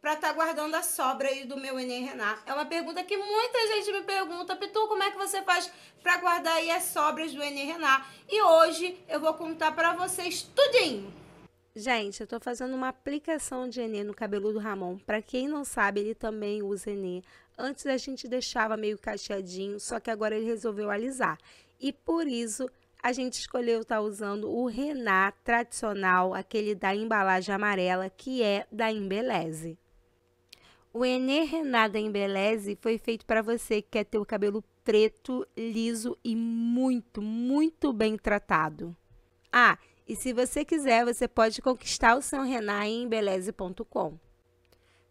para estar tá guardando a sobra aí do meu Enem Renar? É uma pergunta que muita gente me pergunta, Pitu, como é que você faz para guardar aí as sobras do Enem Renar? E hoje eu vou contar para vocês tudinho. Gente, eu estou fazendo uma aplicação de Enem no cabelo do Ramon. Para quem não sabe, ele também usa Enem. Antes a gente deixava meio cacheadinho, só que agora ele resolveu alisar. E por isso a gente escolheu estar tá usando o Renat tradicional, aquele da embalagem amarela, que é da Embeleze. O Enê Renada Embeleze foi feito para você que quer ter o cabelo preto, liso e muito, muito bem tratado. Ah, e se você quiser, você pode conquistar o São Renan em embeleze.com.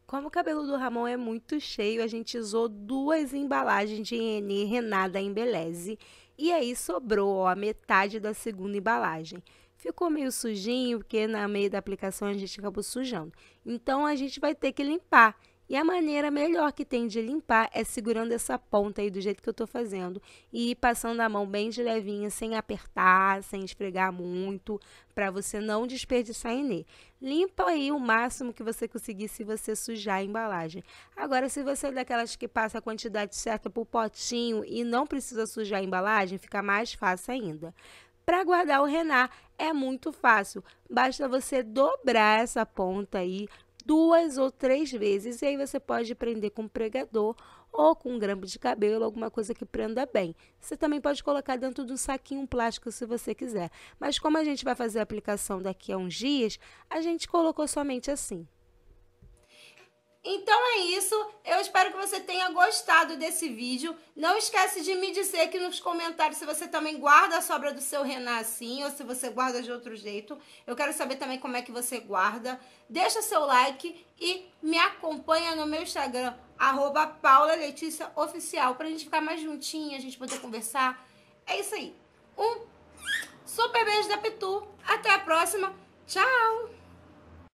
Como o cabelo do Ramon é muito cheio, a gente usou duas embalagens de Enê Renada Embeleze e aí sobrou ó, a metade da segunda embalagem ficou meio sujinho, porque na meio da aplicação a gente acabou sujando. Então a gente vai ter que limpar. E a maneira melhor que tem de limpar é segurando essa ponta aí do jeito que eu tô fazendo e passando a mão bem de levinha, sem apertar, sem esfregar muito, para você não desperdiçar enê. Limpa aí o máximo que você conseguir se você sujar a embalagem. Agora, se você é daquelas que passa a quantidade certa pro potinho e não precisa sujar a embalagem, fica mais fácil ainda. Para guardar o Renar é muito fácil, basta você dobrar essa ponta aí duas ou três vezes. E aí você pode prender com um pregador ou com um grampo de cabelo, alguma coisa que prenda bem. Você também pode colocar dentro de um saquinho plástico se você quiser. Mas como a gente vai fazer a aplicação daqui a uns dias, a gente colocou somente assim. Então é isso, eu espero que você tenha gostado desse vídeo. Não esquece de me dizer aqui nos comentários se você também guarda a sobra do seu Renan assim ou se você guarda de outro jeito. Eu quero saber também como é que você guarda. Deixa seu like e me acompanha no meu Instagram, arroba Paula Letícia pra gente ficar mais juntinha, a gente poder conversar. É isso aí. Um super beijo da Pitu. Até a próxima. Tchau!